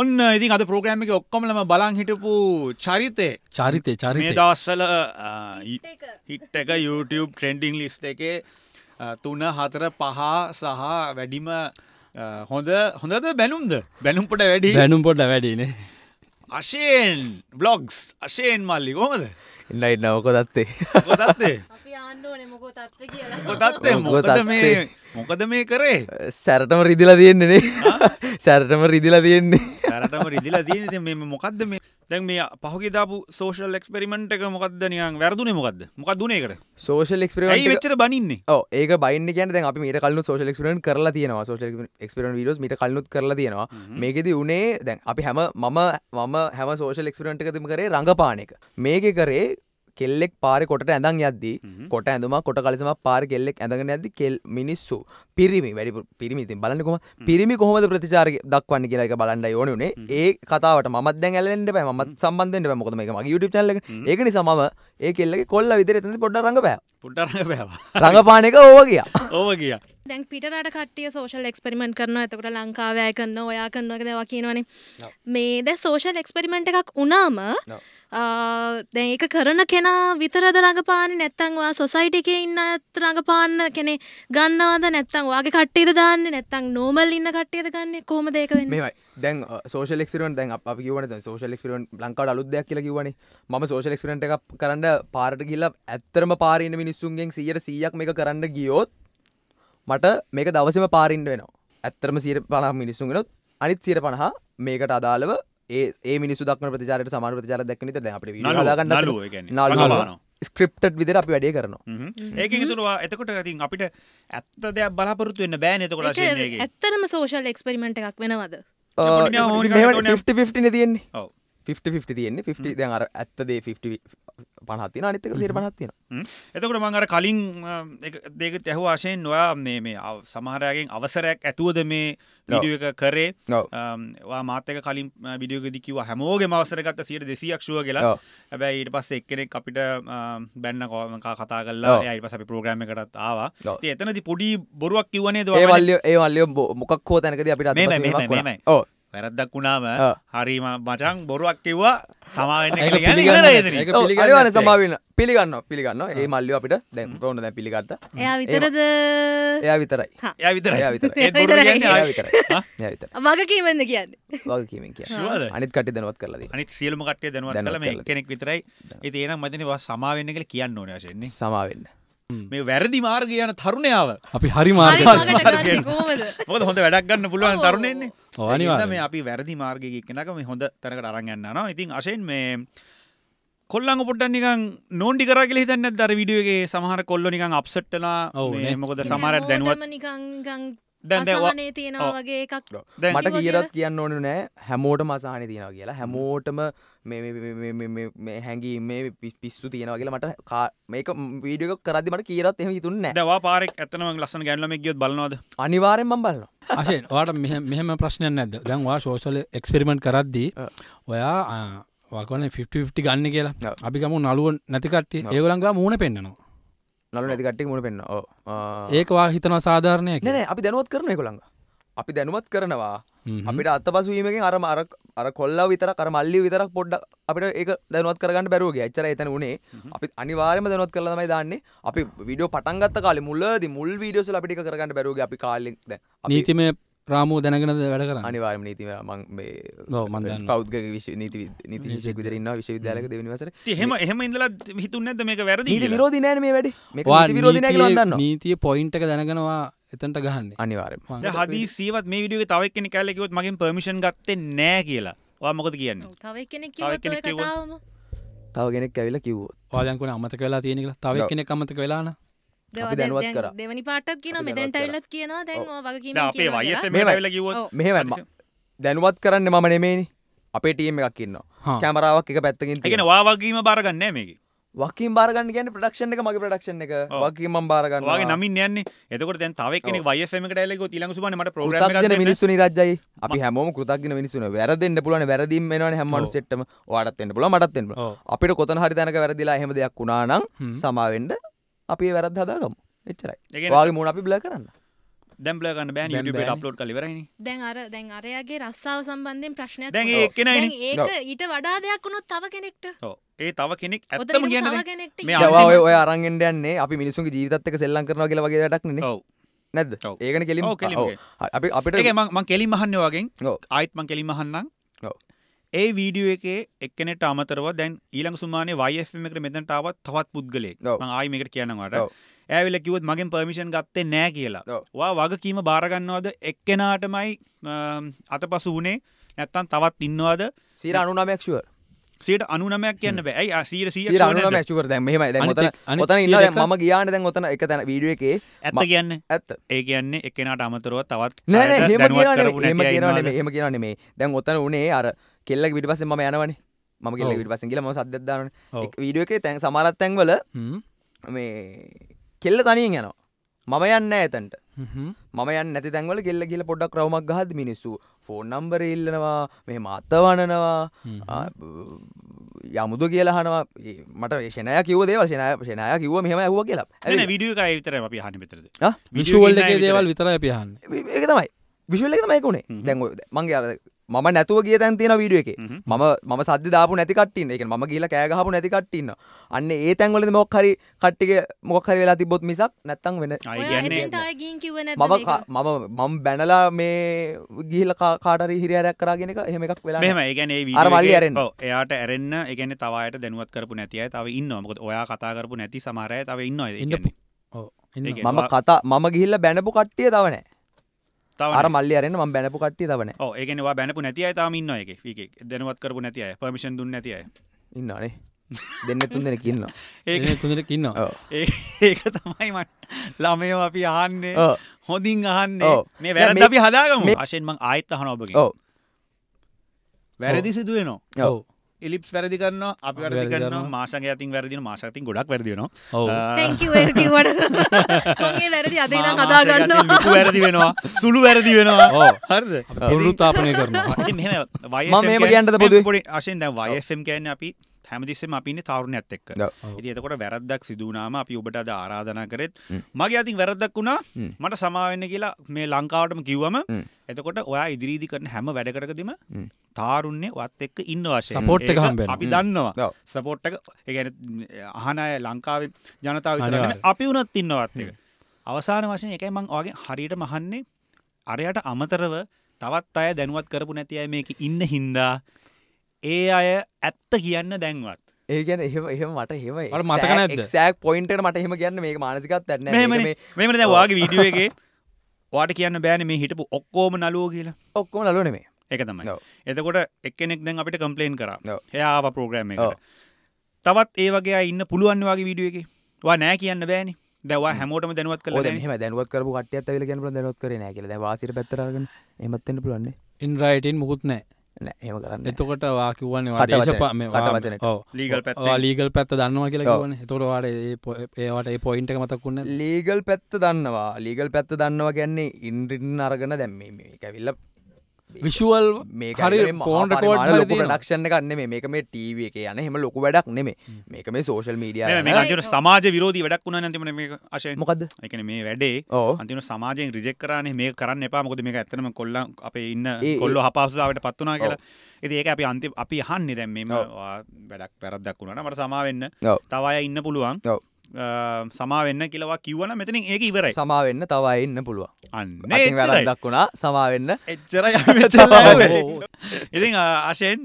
ඔන්න ඉතින් අද ප්‍රෝග්‍රෑම් එක ඔක්කොමලම බලන් හිටපු චරිතය චරිතය චරිතය දවස්වල හිට් එක YouTube ට්‍රෙන්ඩිං ලිස්ට් එකේ තුන හතර පහ සහ වැඩිම හොඳ හොඳද බැනුම්ද බැනුම්පොට වැඩි බැනුම්පොට වැඩිනේ අශයෙන් බ්ලොග්ස් අශයෙන් මල්ලි කොමද ඉන්නයින්න ඕකොදත්තේ කොදත්තේ කොදත්තේ මොකද මේ මොකද මේ කරේ සැරටම රිදිලා තියෙන්නේනේ සැරටම රිදිලා තියෙන්නේ අරටම රිදිලා තියෙන ති මෙම මොකක්ද මේ දැන් මේ පහගේදාපු සෝෂල් එක්ස්පෙරිමෙන්ට් එක මොකක්ද නිකන් වැරදුනේ මොකක්ද මොකක් දුනේකට සෝෂල් එක්ස්පෙරිමෙන්ට් එක වෙච්චට බනින්නේ ඔව් ඒක බයින්නේ කියන්නේ දැන් අපි මීට කලින් සෝෂල් එක්ස්පෙරිමෙන්ට් කරලා තියෙනවා සෝෂල් එක්ස්පෙරිමෙන්ට් වීඩියෝස් මීට කලින් කරලා තියෙනවා මේකෙදි උනේ දැන් අපි හැම මම මම හැම සෝෂල් එක්ස්පෙරිමෙන්ට් එකදීම කරේ රංගපාන එක මේකේ කරේ කෙල්ලෙක් පාරි කොට ඇඳන් යද්දි කොට ඇඳම කොට කලසම පාර කෙල්ලෙක් ඇඳගෙන ඇද කෙල් මිනිස්සු පිරිමි වැඩි පිරිමිතින් බලන්නකොම පිරිමි කොහොමද ප්‍රතිචාර දක්වන්න කියලා එක බලන්න ඕනුනේ ඒ කතාවට මත් දැ ඇලෙන්ට පෑ මත් සම්බන්ධෙන්ට මොකද මේ මගේ ුට චල්ල ඒකන සමම ඒ කෙල්ලෙ කොල්ල විදිර එතන පොඩ රඟ පෑ පුට රඟපානක ඕව කිය ඕව කිය දැන් පිටරට කටිය සෝෂල් එක්ස්පරිමෙන්ට් කරන ඇතකට ලංකාවය කන්න ඔයා කන්නවක දවා කියනවනේ මේ ද සෝෂල් එක්ස්පරිමෙන්ට් එකක් උනාම දැන් එක කරන කෙන කෙනා විතරද රඟපාන්නේ නැත්නම් ඔයා සොසයිටි එකේ ඉන්න අයත් රඟපාන්න කෙනේ ගන්නවද නැත්නම් ඔයාගේ කට්ටියද දාන්නේ නැත්නම් නෝමල් ඉන්න කට්ටියද ගන්නෙ කොහොමද ඒක වෙන්නේ මේවයි දැන් සෝෂල් එක්ස්පීරියන්ස් දැන් අපි කියවනේ දැන් සෝෂල් එක්ස්පීරියන්ස් ලංකාවට අලුත් දෙයක් කියලා කිව්වනේ මම සෝෂල් එක්ස්පීරියන්ස් එකක් කරන්න පාරට ගිහිල්ලා ඇත්තටම පාරේ ඉන්න මිනිස්සුන්ගෙන් 100%ක් මේක කරන්න ගියොත් මට මේක දවසේම පාරින්න වෙනවා ඇත්තටම 150 මිනිස්සුන් වෙනොත් අනිත් 150 මේකට අදාළව ඒ මිනිසු දක්න ප්‍රතිචාරයට සමාන ප්‍රතිචාර දැක්න ද අප ගන්න ස්ක්‍රප්ට විදර අපි වැඩේ කරනවා ඒක තුරවා එතකොට ගතින් අපිට ඇත්ත දෙයක් බලාපොරතු වෙන්න බෑන එතකොට ඇත්තනම සෝෂල් එක්ස්පරිමෙන්ට් එකක් වෙනවද ඕ තියන්නේ ඔව ෆිෆි තියෙන්නේ ෆිටි දැන් අර ඇත්තදේ ෆිටි පනහත්තින අනිතක සිර පනත්තින එතකට මං අර කලින් දෙක ඇහු වශයෙන් නොයා මේ මේ සමහරයගෙන් අවසරයක් ඇතුවද මේ විඩිය එක කරේ වා මාතක කලින් බිඩියෝගෙදිකිව හැමෝගේ මවසරගත්ත සියට දෙසියක්ෂුව කියලා හැබැයි ඊට පස්ස එක්කෙනෙක් අපිට බැන්න කෝමකා කතා කල්ලා යට පස අපි ප්‍රෝග්‍රම එකටත් ආවා එතනති පොඩි බොරුවක් කිවනේ දවල්ල ඒවල්ලය මොකක් හෝ තැනකද අපිට ඕ වැරද්දක් වුණාම හරිම මචන් බොරුවක් කිව්වා සමාවෙන්න සමාවෙන්න පිළිගන්න පිළිගන්න ඒ මල්ලිය අපිට දැන් තෝන්න දැ පිළිගත්ත එයා විතරද එයා විතරයි එයා විතර වගකීමන්න කියන්න වගකීම අනිත් කට දනවත් කරල අනිත් සියලම කටය දනවත් කල කෙනෙක් විතරයි ඒ ඒනම් මතිනවා සමාවෙන්න කළ කියන්න ඕනශෙන්නේ සමාවෙන්න මේ වැරදි මාර්ග යන තරුණයාව අපි හරි මාර්ග මොකද හොඳ වැඩක් ගන්න පුළුවන් තරුණයන්නේ අනිවාර්යයෙන් මේ අපි වැරදි මාර්ගයේ එක්කෙනාක මේ හොඳ තැනකට අරන් යනවා ඉතින් අශෙන් මේ කොල්ලංග පොට්ටන් නිකන් නෝන්ඩි කරා කියලා හිතන්නේ නැද්ද අර වීඩියෝ එකේ සමහර කොල්ලෝ නිකන් අප්සෙට් වෙලා මේ මොකද සමහරට දැනුවත් නිකන් නිකන් දැන්දේ තියෙනවා වගේ එකක් මට කියරත් කියන්න ඕන නෑ හැමෝටම අසාහනය තියෙනවා කියලා හැමෝටම මේ හැඟී මේ පිස්සු තියෙනවා කියලා මට මේක වීඩියෝ කරදි මට කියරත් එහෙම හිතුන්නේ නැහැ. දවා පාරක් ඇත්තම මම ලස්සන ගෑනුලමෙක් ගියොත් බලනවද? අනිවාර්යෙන් මම බලනවා. අශේන් ඔයාලට මෙහෙම මෙහෙම ප්‍රශ්නයක් නැද්ද? දැන් ඔයා සෝෂල් එක්ස්පෙරිමන්ට් කරද්දී ඔයා වකන 50 50 ගන්න කියලා. අපි ගමු නළුව නැති කට්ටිය ඒගොල්ලන් ගා මූණ පෙන්නනවා. නළු නැති කට්ටිය මූණ පෙන්නනවා. ඒක වා හිතනවා සාධාරණයක්. නෑ නෑ අපි දැනුවත් කරනවා ඒගොල්ලන්. අපි දැනුවත් කරනවා Mm-hmm. අපිට අත්තපසුවීමකින් අර අර අර කොල්ලා විතර කර මල්ලි විතරක් පොඩ්ඩ අපිට ඒක දැනුවත් කරගන්න බැරුවගේ එච්චර එතන උනේ mm-hmm. අපි අනිවාර්යයෙන්ම දැනුවත් කරලා තමයි දාන්නේ අපි වීඩියෝ පටන් ගත්ත කාලේ මුලදී මුල් වීඩියෝස් වල අපිට ඒක කරගන්න බැරුවගේ අපි කාලෙන් දැන් නීතිමය රාමුව දැනගෙනද වැඩ කරන්නේ අනිවාර්යයෙන්ම නීතිමය මම මේ ඔව් මම දන්නවා පෞද්ගලික විශ්ව නීති නීති ශිෂ්‍යෙක් විතර ඉන්නවා විශ්වවිද්‍යාලයක දෙවෙනි වසරේ ඉතින් එහෙම එහෙම ඉඳලා හිතුන්නේ නැද්ද මේක වැරදි කියලා නීති විරෝධී නෑනේ මේ වැඩේ මේක නීති විරෝධී නෑ කියලා මම දන්නවා නීතියේ පොයින්ට් එක දැනගෙනවා එතට ගහන්න අනිවාර හදි සීවත් මේ විඩිය තවක් කෙන කැලෙකවත් මගින් පර්මිෂන් ගත්තේ නෑ කියලා වා මොකද කියන්න තව කෙනෙක් ඇවිල කිව් පාදකුණ අමත කලා තියෙනෙක තව කෙනෙක් අමත වෙලාන දැනුවත් කර දෙවනි පාටක් කියන මෙදැන්ට ඇල්ලත් කියනවා දැන් වගේ දැනුවත් කරන්න මම නෙමේනි අපේ ටීම එකක් කියන්න කැමරාවක් එක පැත්තකින් තියෙන වාගේම බාරගන්න මේක වකින් බාරගන්න කියන ප්‍රඩක්ෂන් එක මගේ ප්‍රඩක්ෂන් එක වකිම බාරගන්න වගේ නමින් යන්නේ එතකොට දැන් තව කෙනෙක් වයසමකට ඇලෙකෝ ඊළඟ සුබනේ මට ප්‍රෝග්‍රෑම් එකක් දෙන්න මිනිස්සු නිරජ්ජයි අපි හැමෝම කෘතඥ මිනිස්සුනේ වැරදෙන්න පුළුවන් වැරදීම් වෙනවනේ හැම මිනිස්සෙටම ඔයාටත් වෙන්න පුළුවන් මටත් වෙන්න පුළුවන් අපිට කොතන හරි තැනක වැරදිලා එහෙම දෙයක් වුණා නම් සමා වෙන්න අපි ඒ වැරද්ද හදාගමු එච්චරයි ඔයාගේ මූණ අපි බ්ලර් කරන්න දැම්ල ගන්න බෑන ට අප්ලෝඩ් කලිවරන දැන් අර දැන් අරයාගේ රස්සාාව සම්බන්ධෙන් ප්‍රශ්නයක් දැන් ඒක්න ඒක ඊට වඩා දෙයක් වුණොත් තව කෙනෙක්ට ඒ තව කෙනෙක් ඇත්තම කියන මේ අවාය ඔය අරගෙන්ට යන්නේ අපි මිනිසුන් ජීතත්තක සෙල්ලන් කරන කියල වගේ ටක්න නැද ඒකන කෙලිම අපි අපිට මං කෙලි මහන්න වගේ ආයිත්මං කෙලි මහන්නම් ඒ වීඩියෝ එකේ එක්කනෙට අමතරව දැන් ඊළඟ සුමානේ වයිFM එකට මෙතනට ආවත් තවත් පුද්ගලයෙක් මම ආයි මේකට කියනවාට ඇවිල්ල කිව්වොත් මගෙන් පර්මිෂන් ගත්තේ නෑ කියලා වා වගකීම බාරගන්නවද එක්කෙනාටමයි අතපසු වුණේ නැත්තම් තවත් ඉන්නවද සීර අනුනමයක්ෂුව සිට අනුනමයක් කියන්න බෑ අසීර ක්ෂුකර දැම ොතන ඉන්න ම ගියාන දැන් ොතන එක තැන වීඩුව එකේ ඇත්ත කියන්න ඇත් ඒ කියන්නේ එකනට අමතරව තවත් හෙම කියනේ දැන් ඔතන උනේ අර කෙල්ලක් විට පසෙන් ම යනවනේ ම කෙල්ල විට පසන් කියල ම සද්දදාන විඩියෝ එක තැන් සමරත් තැන්වල මේ කෙල්ල තනියෙන් යනවා මම යන්න ඇතන්ට මම යන්න ඇති තැන්වල කෙල්ල කියල පොඩක් රවමක් ගහද මිනිස්සු ෆෝන් නම්බර ඉල්ලනවා මේ මත්තවනනවා යමුදු කියලහනවා මට ේෂනය කිව දේව ශනය ශනය කිව මෙහම ඇහුව කියලා විඩියෝ විතර අපි හනි විතරද විශුවල්ල දේවල් විතර පියහන්න ඒ තමයි විශල එක මයිකුණේ දැන් මගේ අර මම නැතුව කිය තැන් තියෙන වීඩුව එක ම ම සද දාපු නැතිකටන්න එක ම කියල කෑගහපු නැතිකටන්න අන්න ඒ තැන්වල මොක්හරි කට්ටික මොක්හරි වෙලා තිබොත් මිසක් නැත්තං වෙන මම මම බැනලා මේ ගිහිල කාටරි හිරයක් කරගෙනක එහෙම එකක් වෙලා හම ගැන අරමල්ල ඇරෙන් එයාට ඇරන්න එකන තවායට දැනුවත් කරපු නැතියි තව ඉන්න මොකද ඔයා කතාකරපු නැති සමරය තව ඉන්න ඉන්න මම කතා මම ගිහිල්ල බැනපු කට්ටිය තවනෑ අර මල්ල අරන ම බැනපු කට්ටි තබන ඒකෙනවා බැනපු නැතිය තාමන්න එක ඒ දැනවත් කරපු නැතිය පමිෂන් දුන්න නැතිය ඉන්නනේ දෙන්න තුන්දෙන කින්න ඒ තුඳට කින්න ඒක තමයි මට ළමය අපි ආන්නේ හොඳින් අහන්න මේ වැර අපි හදාගම අශෙන්ම ආයිත් අහන ඔබගේ වැරදි සිදුවනවා ඔව එලිප් වැරදි කරන අප වැරදි කරන මාසක ඇතින් වැරදින මාසකතින් ගොඩක් වැරදිනවා කතාගන්න වැරදි වෙනවා සුළු වැරදි වෙනවා හරද පුරුතාපනය කරනවා මෙම වයන්ට පොඩි අශෙන් දැ වයසම් කෑන්න අපි හැමතිස්සෙම අපින්න තරුණයත් එක්ක ඉති එතකොට වැරද්දක් සිදුනාම අපි ඔබට අද ආරාධනා කරෙත් මගේ අතින් වැරද්දක් වුණා මට සමාවෙන්න කියලා මේ ලංකාවටම කිව්වම එතකොට ඔයා ඉදිරිදි කරන හැම වැඩකරකදිම තාරුන්නේ වත් එක්ක ඉන්න වශය සපෝට් එක අපි දන්නවා සපෝට්ටක එකන අහනය ලංකාව ජනතාව අපි වනත් ඉන්නවත් එක අවසාන වශයෙන් එකයි මං වගේ හරියට මහන්නේ අරයට අමතරව තවත් අය දැනුවත් කරපු නැති අය මේක ඉන්න හින්දා ඒ අය ඇත්ත කියන්න දැන්වත් ඒගැන එහෙම එහෙම මට හෙම මතකන සෑක් පොයින්ටට මට හෙම කියන්න මේ මානසිකත් ඇන්න මෙම දවාගේ විඩියුවගේ වාට කියන්න බෑන මේ හිටපු ඔක්කෝම නලුව කියලා ඔක්කෝම නලුව නෙමේ එක තමයි එතකොට එක්කෙනෙක් දැන් අපිට කම්පලේන් කර හයාව පෝග්‍රම් එක තවත් ඒවගේ ඉන්න පුළුවන් වගේ විඩිය එක වා නෑ කියන්න බෑනි දව හැමෝටම දැනුවත් කල හම දැනුවත් කර ටත් ල ගැන දැනුවත් කරන වාසිර පැත්තරග එමත්තෙන පුලන්න ඉන්රයිටන් මුකුත් නෑ එහම කරන්න එතකොට වාකිවන්න ලීගල් ලීගල් පැත්ත දන්නවා කියලා ගන තොරවාට ඒවට ඒ පොයින්ට මතක්කුන්න ලීගල් පැත්ත දන්නවා ලීගල් පැත්ත දන්නවා ගැන්නේ ඉන්ඩින් අරගන දැම්මීම කැවිල්ල විශුවල් හරි ෆෝන් රකෝඩ් ඩක්ෂණ කන්න මේක මේ ටීව එක යන හෙම ලොකු වැඩක් නෙමේ මේක මේ සෝශල් මීඩිය සමාජ විරෝධී වැඩක් වුණ නැතිම මේ අශය මොකද එකන මේ වැඩේ අන්තිම සමාජයෙන් රිජෙක් කරන්නේ මේ කරන්න එපා මොකද මේක ඇත්තනම කොල්ල අපේ ඉන්න කොල්ල හපාසාවට පත් වනා කියලා ඉති ඒක අපි අන්ති අපි හන්නෙ දැම් මෙම වැඩක් පැරදක් වුණට මට සමාවෙන්න තවය ඉන්න පුළුවන් සමාවෙන්න කියලවා කිවන මෙතන ඒ ඉවරයි සමාවෙන්න තවයින්න පුළුව අන්න වැරදක් වුණා සමාවෙන්න එච්චර ඉතිං අශයෙන්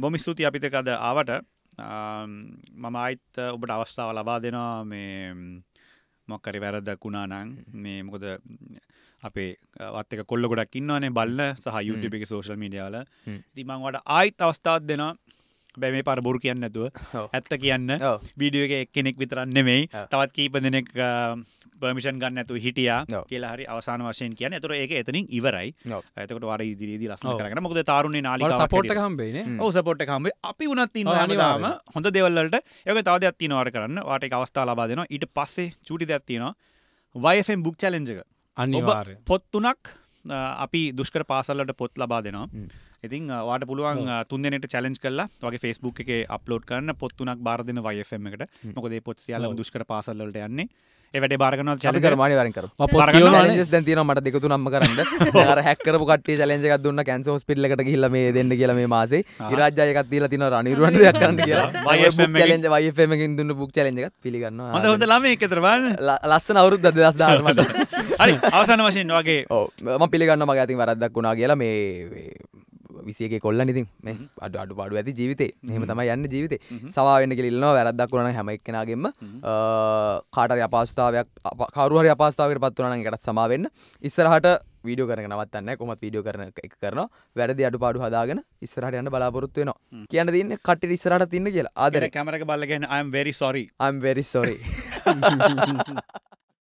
බොමි ස්තුති අපිත කද ආවට මම අයිත් ඔබට අවස්ථාව ලබා දෙනවා මේ මොක්කරි වැරදක් වුණානං මේ මොකද අපේ අත්තක කොල්ල ගොඩක් ඉන්නවානේ බල්ල සහ යුටිපික සෝශල් මීඩියාල තිමංවට ආයිත් අවස්ථාත් දෙනවා බැ මේ පර බොරු කියන්න ඇතුව ඇත්ත කියන්න බීඩිය එක කෙනෙක් විතරන්න මෙයි තවත් කීප දෙනෙක් පර්මිෂන් ගන්න ඇතු හිටියා කියලා හරි අවසාන වශයෙන් කියන තුර ඒක එතනින් ඉවරයි ඇතකට වර ඉදිරිදි ලස්න කරන මොද තරුණ නාල සපොට් හම්බේ ඕ සපොට් හම්බේ අපි උනත් නිවාම හොඳ දෙවල්ලට ඒක තවද ඇත්ති නවාර කරන්න වාට එක අවස්ථා ලබා දෙනවා ඊට පස්සේ චුටි දැත්තිනවා වයසෙන් බුක් චලෙන්ජක අනිවාර පොත්තුනක් අපි දුෂ්කර පාසල්ලට පොත් ලබා දෙනවා ඉතින් වාට පුළුවන් තුන්දෙනට චලෙන්ජ් කල්ලා වගේ ෆෙස්බුක් එක අප්ලෝඩ් කරන්න පොත්තුනක් බාරදන වයෆම එකට මොකදේ පොත් සියල දුෂ්කර පාසල්ලට යන්නේ එවට බාගන ර තින මට දෙකතු නම්ම කරන්න හැකර පට ලජක දුන්න කැන්ස ෝස් පිල්ලට කියල මේ දෙන්න කියල මේ මාසේ රාජයකත් දීල තින රනිරුවට කරන්න වයමකින් දුන්න පුක් චලජකත් පිළිගන්න හොඳ ලම එකතර ලස්සන අවරුත් දස් දාරමට හරි අවසන වශයෙන් වගේ ඕ ම පිළිගන්න මග ඇතින් වරදක් වුණා කියලා මේ විසියගේ කොල්ල නිති අඩ අඩු බඩු ඇති ජීවිතේ හෙම තම යන්න ජීවිතේ සවාවෙන්න කෙල්ලන්නවා වැරදක් වන හැමක්ෙනගෙම කාටරි අපාස්ථාවයක් කරුවර අපාස්ථාවට පත්වනන එකටත් සමාවෙන්න ඉස්සරහට වීඩියෝ කරන නවත්තන්න කොමත් වීඩියෝ කරන එක කරන වැරදි අඩු පාඩු හදාගෙන ඉස්සරහට යන්න බලාපොරොත්තු වෙනවා කියන දින්න කට ඉස්සරහට තින්න කියලා ආදර කැමරක බල්ලගෙන අම් වෙරි සොරි අම් වෙරි සොරි